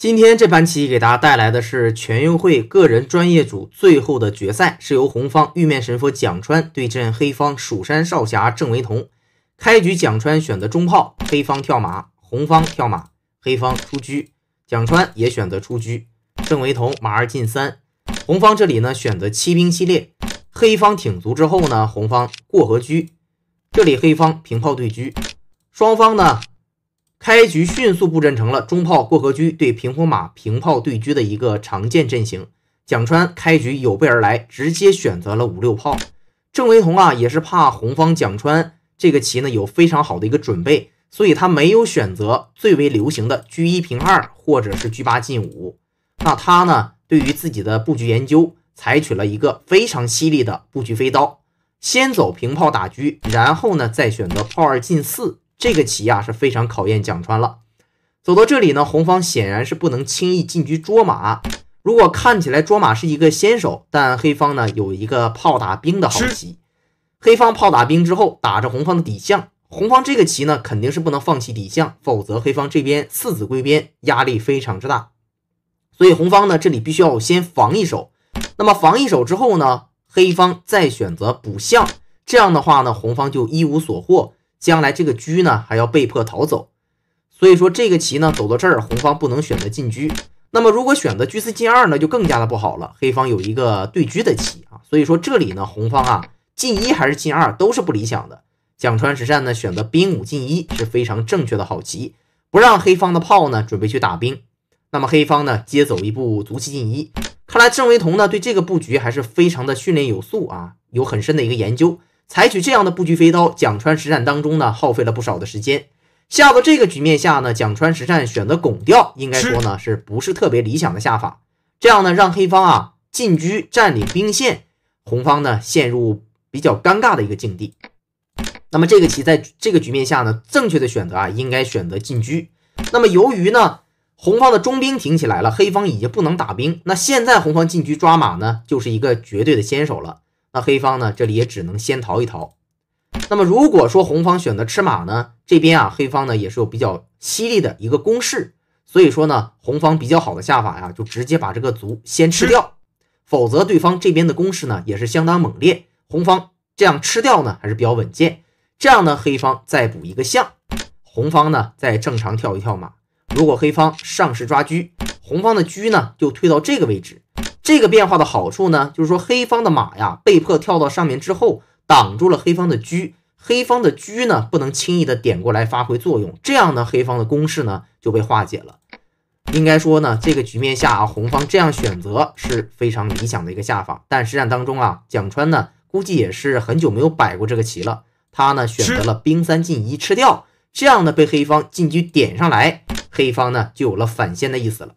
今天这盘棋给大家带来的是全运会个人专业组最后的决赛，是由红方玉面神佛蒋川对阵黑方蜀山少侠郑惟彤。开局，蒋川选择中炮，黑方跳马，红方跳马，黑方出车，蒋川也选择出车。郑惟彤马二进三，红方这里呢选择七兵系列，黑方挺卒之后呢，红方过河车，这里黑方平炮对车，双方呢。开局迅速布阵成了中炮过河车对平头马平炮对车的一个常见阵型。蒋川开局有备而来，直接选择了五六炮。郑维桐啊也是怕红方蒋川这个棋呢有非常好的一个准备，所以他没有选择最为流行的车一平二或者是车八进五。那他呢对于自己的布局研究，采取了一个非常犀利的布局飞刀，先走平炮打车，然后呢再选择炮二进四。这个棋呀是非常考验蒋川了。走到这里呢，红方显然是不能轻易进车捉马。如果看起来捉马是一个先手，但黑方呢有一个炮打兵的好棋。黑方炮打兵之后，打着红方的底象，红方这个棋呢肯定是不能放弃底象，否则黑方这边四子归边压力非常之大。所以红方呢这里必须要先防一手。那么防一手之后呢，黑方再选择补象，这样的话呢红方就一无所获。将来这个车呢还要被迫逃走，所以说这个棋呢走到这儿，红方不能选择进车。那么如果选择车四进二呢，就更加的不好了。黑方有一个对车的棋啊，所以说这里呢红方啊进一还是进二都是不理想的。蒋川实战呢选择兵五进一是非常正确的好棋，不让黑方的炮呢准备去打兵。那么黑方呢接走一步卒七进一，看来郑维彤呢对这个布局还是非常的训练有素啊，有很深的一个研究。采取这样的布局飞刀，蒋川实战当中呢耗费了不少的时间。下到这个局面下呢，蒋川实战选择拱掉，应该说呢是不是特别理想的下法？这样呢让黑方啊进车占领兵线，红方呢陷入比较尴尬的一个境地。那么这个棋在这个局面下呢，正确的选择啊应该选择进车。那么由于呢红方的中兵挺起来了，黑方已经不能打兵，那现在红方进车抓马呢就是一个绝对的先手了。那黑方呢？这里也只能先逃一逃。那么如果说红方选择吃马呢？这边啊，黑方呢也是有比较犀利的一个攻势，所以说呢，红方比较好的下法呀，就直接把这个卒先吃掉，否则对方这边的攻势呢也是相当猛烈。红方这样吃掉呢还是比较稳健。这样呢，黑方再补一个象，红方呢再正常跳一跳马。如果黑方上士抓车，红方的车呢就退到这个位置。这个变化的好处呢，就是说黑方的马呀被迫跳到上面之后，挡住了黑方的车，黑方的车呢不能轻易的点过来发挥作用，这样呢黑方的攻势呢就被化解了。应该说呢这个局面下啊红方这样选择是非常理想的一个下法，但实战当中啊蒋川呢估计也是很久没有摆过这个棋了，他呢选择了兵三进一吃掉，这样呢被黑方进车点上来，黑方呢就有了反先的意思了。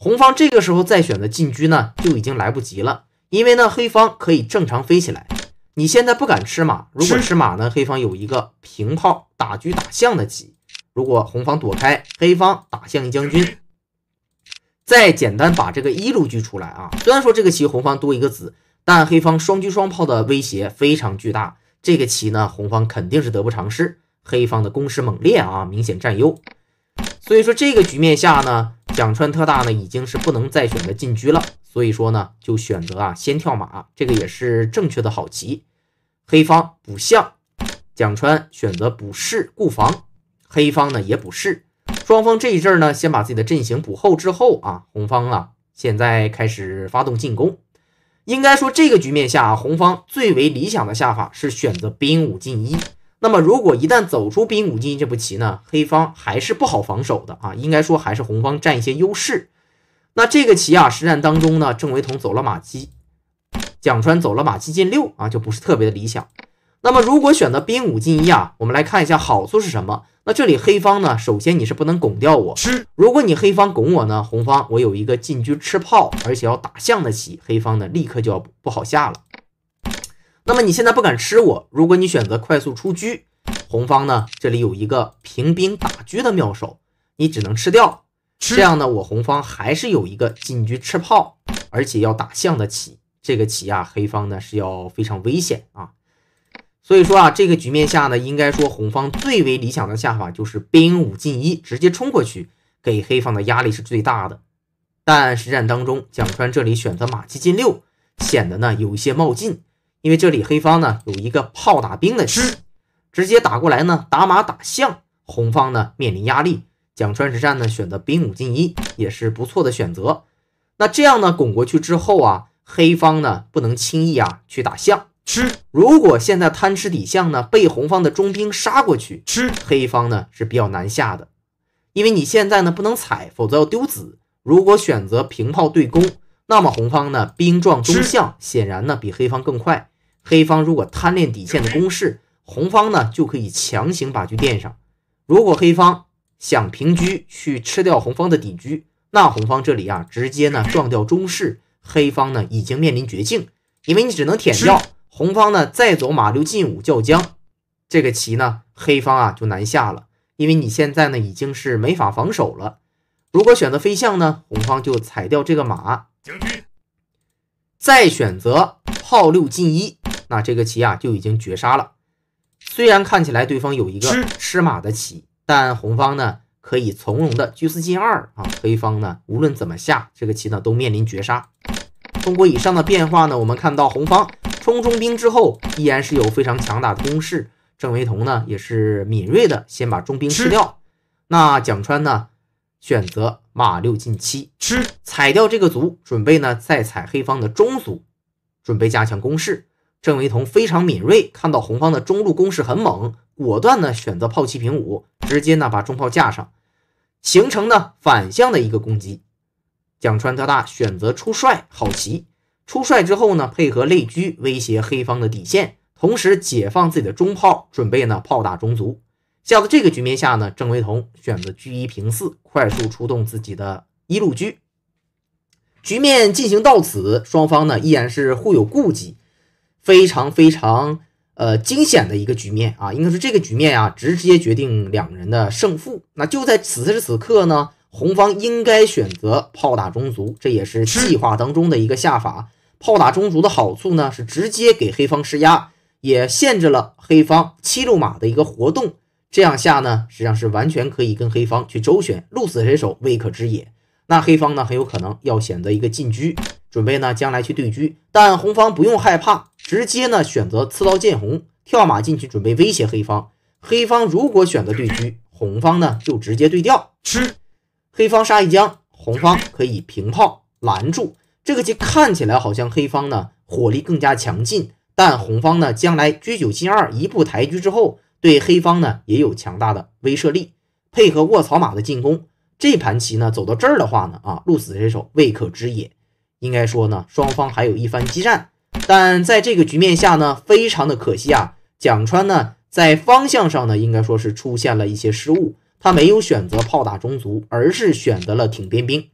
红方这个时候再选择进车呢，就已经来不及了，因为呢黑方可以正常飞起来。你现在不敢吃马，如果吃马呢，黑方有一个平炮打车打象的棋。如果红方躲开，黑方打象一将军，再简单把这个一路车出来啊。虽然说这个棋红方多一个子，但黑方双车双炮的威胁非常巨大。这个棋呢，红方肯定是得不偿失，黑方的攻势猛烈啊，明显占优。所以说这个局面下呢。蒋川特大呢，已经是不能再选择进车了，所以说呢，就选择啊先跳马，这个也是正确的好棋。黑方补象，蒋川选择补士固防，黑方呢也补士。双方这一阵儿呢，先把自己的阵型补厚之后啊，红方啊现在开始发动进攻。应该说这个局面下，红方最为理想的下法是选择兵五进一。那么如果一旦走出兵五进一步棋呢，黑方还是不好防守的啊，应该说还是红方占一些优势。那这个棋啊实战当中呢，郑维彤走了马七，蒋川走了马七进六啊，就不是特别的理想。那么如果选择兵五进一啊，我们来看一下好处是什么？那这里黑方呢，首先你是不能拱掉我，吃。如果你黑方拱我呢，红方我有一个进车吃炮，而且要打象的棋，黑方呢立刻就要不好下了。那么你现在不敢吃我，如果你选择快速出车，红方呢这里有一个平兵打车的妙手，你只能吃掉。这样呢，我红方还是有一个进车吃炮，而且要打象的棋。这个棋啊，黑方呢是要非常危险啊。所以说啊，这个局面下呢，应该说红方最为理想的下法就是兵五进一，直接冲过去，给黑方的压力是最大的。但实战当中，蒋川这里选择马七进六，显得呢有一些冒进。因为这里黑方呢有一个炮打兵的吃，直接打过来呢，打马打象，红方呢面临压力。蒋川实战呢选择兵五进一也是不错的选择。那这样呢拱过去之后啊，黑方呢不能轻易啊去打象吃。如果现在贪吃底象呢，被红方的中兵杀过去吃，黑方呢是比较难下的，因为你现在呢不能踩，否则要丢子。如果选择平炮对攻。那么红方呢，兵撞中象，显然呢比黑方更快。黑方如果贪恋底线的攻势，红方呢就可以强行把车垫上。如果黑方想平车去吃掉红方的底车，那红方这里啊直接呢撞掉中士，黑方呢已经面临绝境，因为你只能舔掉。红方呢再走马六进五叫将，这个棋呢黑方啊就难下了，因为你现在呢已经是没法防守了。如果选择飞象呢，红方就踩掉这个马。再选择炮六进一，那这个棋啊就已经绝杀了。虽然看起来对方有一个吃马的棋，但红方呢可以从容的居四进二啊，黑方呢无论怎么下，这个棋呢都面临绝杀。通过以上的变化呢，我们看到红方冲中兵之后依然是有非常强大的攻势。郑维彤呢也是敏锐的先把中兵吃掉，那蒋川呢？选择马六进七，吃踩掉这个卒，准备呢再踩黑方的中卒，准备加强攻势。郑维彤非常敏锐，看到红方的中路攻势很猛，果断呢选择炮七平五，直接呢把中炮架上，形成呢反向的一个攻击。蒋川特大选择出帅好棋，出帅之后呢配合肋车威胁黑方的底线，同时解放自己的中炮，准备呢炮打中卒。下在这个局面下呢，郑维桐选择居一平四，快速出动自己的一路车。局面进行到此，双方呢依然是互有顾忌，非常非常呃惊险的一个局面啊！应该是这个局面啊，直接决定两人的胜负。那就在此时此刻呢，红方应该选择炮打中卒，这也是计划当中的一个下法。炮打中卒的好处呢，是直接给黑方施压，也限制了黑方七路马的一个活动。这样下呢，实际上是完全可以跟黑方去周旋，鹿死谁手未可知也。那黑方呢，很有可能要选择一个进车，准备呢将来去对车。但红方不用害怕，直接呢选择刺刀见红，跳马进去准备威胁黑方。黑方如果选择对车，红方呢就直接对调吃，黑方杀一将，红方可以平炮拦住。这个棋看起来好像黑方呢火力更加强劲，但红方呢将来车九进二，一步抬车之后。对黑方呢也有强大的威慑力，配合卧槽马的进攻，这盘棋呢走到这儿的话呢，啊，鹿死谁手未可知也。应该说呢，双方还有一番激战，但在这个局面下呢，非常的可惜啊。蒋川呢在方向上呢，应该说是出现了一些失误，他没有选择炮打中卒，而是选择了挺边兵。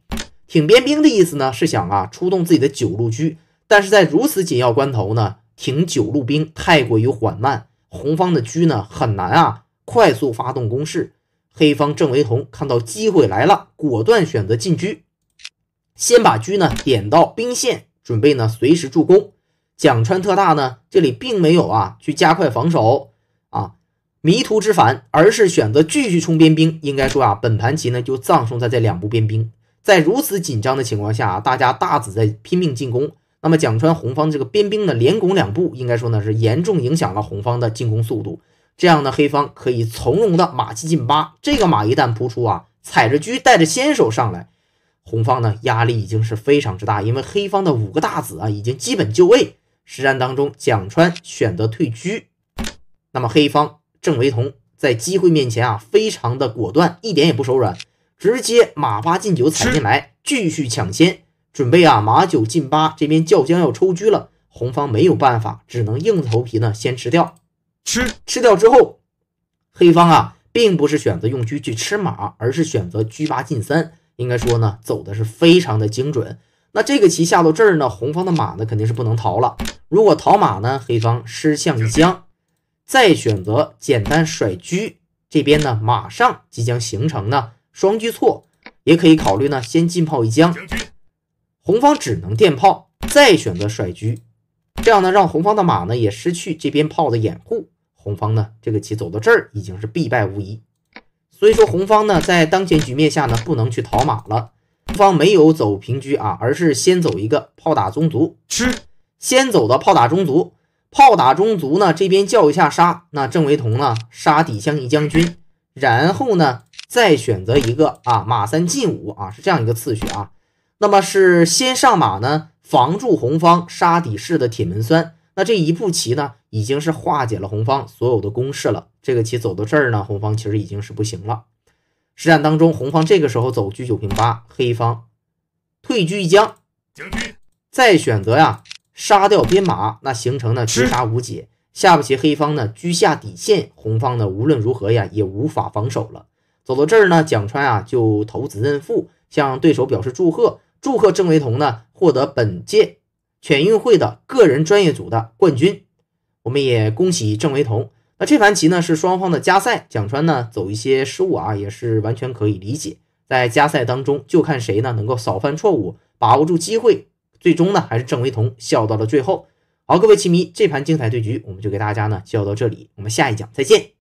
挺边兵的意思呢是想啊出动自己的九路车，但是在如此紧要关头呢，挺九路兵太过于缓慢。红方的车呢很难啊，快速发动攻势。黑方郑维彤看到机会来了，果断选择进车，先把车呢点到兵线，准备呢随时助攻。蒋川特大呢这里并没有啊去加快防守啊迷途知返，而是选择继续冲边兵。应该说啊，本盘棋呢就葬送在这两步边兵。在如此紧张的情况下啊，大家大子在拼命进攻。那么蒋川红方这个边兵呢连拱两步，应该说呢是严重影响了红方的进攻速度。这样呢黑方可以从容的马七进八，这个马一旦扑出啊，踩着车带着先手上来，红方呢压力已经是非常之大，因为黑方的五个大子啊已经基本就位。实战当中蒋川选择退车，那么黑方郑维同在机会面前啊非常的果断，一点也不手软，直接马八进九踩进来，继续抢先。准备啊，马九进八，这边将要抽车了。红方没有办法，只能硬着头皮呢，先吃掉。吃吃掉之后，黑方啊，并不是选择用车去吃马，而是选择车八进三。应该说呢，走的是非常的精准。那这个棋下到这儿呢，红方的马呢肯定是不能逃了。如果逃马呢，黑方失象一将，再选择简单甩车，这边呢马上即将形成呢双车错，也可以考虑呢先进炮一将。红方只能垫炮，再选择甩车，这样呢，让红方的马呢也失去这边炮的掩护。红方呢，这个棋走到这儿已经是必败无疑。所以说，红方呢在当前局面下呢，不能去逃马了。红方没有走平车啊，而是先走一个炮打中卒吃，先走到炮打中卒。炮打中卒呢，这边叫一下杀，那郑维同呢杀底相一将军，然后呢再选择一个啊马三进五啊，是这样一个次序啊。那么是先上马呢，防住红方杀底士的铁门栓。那这一步棋呢，已经是化解了红方所有的攻势了。这个棋走到这儿呢，红方其实已经是不行了。实战当中，红方这个时候走车九平八，黑方退车一将，将军，再选择呀杀掉边马，那形成呢绝杀无解，下不棋。黑方呢车下底线，红方呢无论如何呀也无法防守了。走到这儿呢，蒋川啊就投子认负，向对手表示祝贺。祝贺郑惟桐呢获得本届全运会的个人专业组的冠军，我们也恭喜郑惟桐。那这盘棋呢是双方的加赛，蒋川呢走一些失误啊也是完全可以理解。在加赛当中，就看谁呢能够少犯错误，把握住机会，最终呢还是郑惟桐笑到了最后。好，各位棋迷，这盘精彩对局我们就给大家呢教到这里，我们下一讲再见。